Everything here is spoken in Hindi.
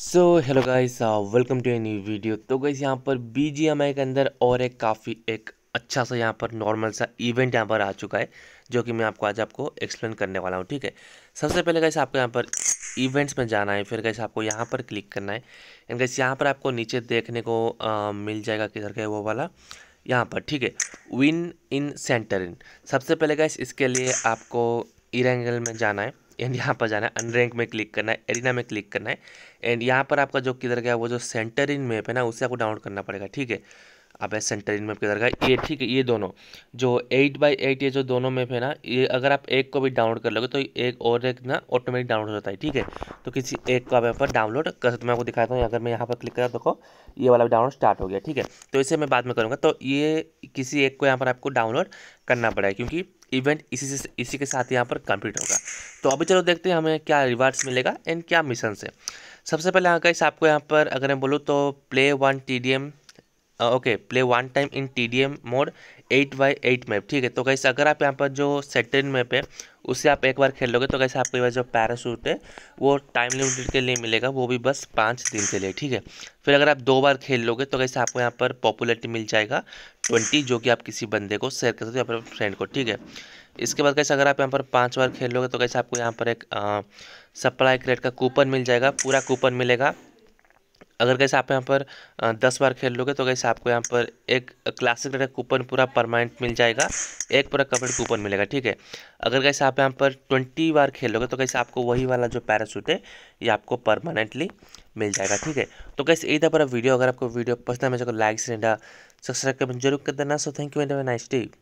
so hello guys welcome to a new video तो गाइस यहाँ पर बी जी एम आई के अंदर और एक काफ़ी एक अच्छा सा यहाँ पर नॉर्मल सा इवेंट यहाँ पर आ चुका है जो कि मैं आपको आज आपको एक्सप्लेन करने वाला हूँ ठीक है सबसे पहले गाइस आपको यहाँ पर इवेंट्स में जाना है फिर गाइस आपको यहाँ पर क्लिक करना है एंड गाइस यहाँ पर आपको नीचे देखने को आ, मिल जाएगा किधर का वो वाला यहाँ पर ठीक है विन इन सेंटर इन सबसे पहले गाइस इसके लिए आपको इरेंगल में जाना है एंड यहाँ पर जाना है अनरैंक में क्लिक करना है एरिना में क्लिक करना है एंड यहाँ पर आपका जो किधर गया वो जो सेंटर इन मैप है ना उसे आपको डाउनलोड करना पड़ेगा ठीक है अब सेंटर इन मैप किधर का ये ठीक है ये दोनों जो एट बाई एट ये जो दोनों मैप है ना ये अगर आप एक को भी डाउनलोड कर लोगे तो एक और एक ना ऑटोमेटिक डाउनलोड हो जाता है ठीक है तो किसी एक को आप यहाँ पर डाउनलोड कर सकते मैं आपको दिखाता हूँ अगर मैं यहाँ पर क्लिक करा देखो ये वाला डाउनलोड स्टार्ट हो गया ठीक है तो इसे मैं बाद में करूँगा तो ये किसी एक को यहाँ पर आपको डाउनलोड करना पड़ेगा क्योंकि इवेंट इसी से इसी के साथ यहाँ पर कंप्लीट होगा तो अभी चलो देखते हैं हमें क्या रिवार्ड्स मिलेगा एंड क्या मिशन है सबसे पहले यहाँ का इस आपको यहाँ पर अगर मैं बोलूँ तो play one T D M okay play one time in T D M mode eight by eight map ठीक है तो कैसे अगर आप यहाँ पर जो सेटेन मैप है उसे आप एक बार खेल लोगे तो कैसे आपके पास जो पैराशूट है वो टाइम लिमिटेड के लिए मिलेगा वो भी बस पाँच दिन के लिए ठीक है फिर अगर आप दो बार खेल लोगे तो कैसे आपको यहाँ पर पॉपुलरिटी मिल जाएगा ट्वेंटी जो कि आप किसी बंदे को शेयर कर सकते हो अपने फ्रेंड को ठीक है इसके बाद कैसे अगर आप यहाँ पर पाँच बार खेल लोगे तो कैसे आपको यहाँ पर एक सप्लाई क्रेड का कूपन मिल जाएगा पूरा कूपन मिलेगा अगर कैसे आप यहाँ पर दस बार खेल लोगे तो कैसे आपको यहाँ पर एक क्लासिक का कूपन पूरा परमानेंट मिल जाएगा एक पूरा कमेंट कूपन मिलेगा ठीक है अगर कैसे आप यहाँ पर ट्वेंटी बार खेल लोगे तो कैसे आपको वही वाला जो पैराशूट है ये आपको परमानेंटली मिल जाएगा ठीक है तो कैसे यही था पूरा वीडियो अगर आपको वीडियो पसंद है को लाइक से सब्सक्राइब जरूर कर देना so thank you nice T